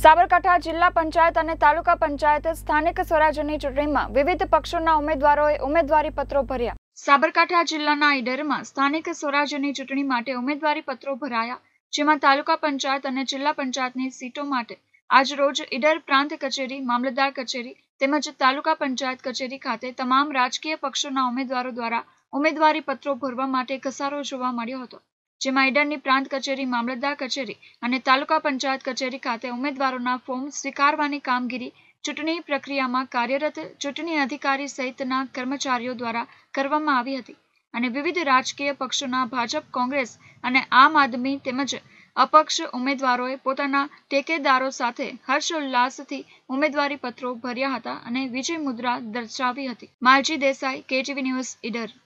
સાબરકાંઠા જિલ્લા પંચાયત અને તાલુકા પંચાયત સ્થાનિક સ્વરાજ્યની ચૂંટણીમાં વિવિધ પક્ષોના ઉમેદવારોએ ઉમેદવારી પત્રો ભર્યા સાબરકાંઠા જિલ્લાના ઈડરમાં સ્થાનિક સ્વરાજ્યની ચૂંટણી માટે ઉમેદવારી પત્રો ભરાયા જેમાં તાલુકા પંચાયત અને જિલ્લા પંચાયતની સીટો માટે આજ રોજ ઈડર પ્રાંત કચેરી મામલતદાર કચેરી તેમજ તાલુકા પંચાયત કચેરી ખાતે તમામ રાજકીય પક્ષોના ઉમેદવારો દ્વારા ઉમેદવારી પત્રો ભરવા માટે ઘસારો જોવા મળ્યો હતો જે માઇડરની પ્રાંત કચેરી મામલતદાર કચેરી અને તાલુકા પંચાયત કચેરી ખાતે ઉમેદવારોના ફોર્મ સ્વીકારવાની કામગીરી ચૂંટણી પ્રક્રિયામાં કાર્યરત ચૂંટણી અધિકારી સહિતના કર્મચારીઓ દ્વારા કરવામાં આવી હતી અને વિવિધ રાજકીય પક્ષોના ભાજપ કોંગ્રેસ અને આમ આદમી તેમજ અપક્ષ ઉમેદવારોએ પોતાના ટેકેદારો સાથે હર્ષોલ્લાસથી ઉમેદવારી પત્રો ભર્યા હતા અને વિજય મુદ્રા દર્શાવી હતી માલજી દેસાઈ કેટીવી ન્યૂઝ ઈડર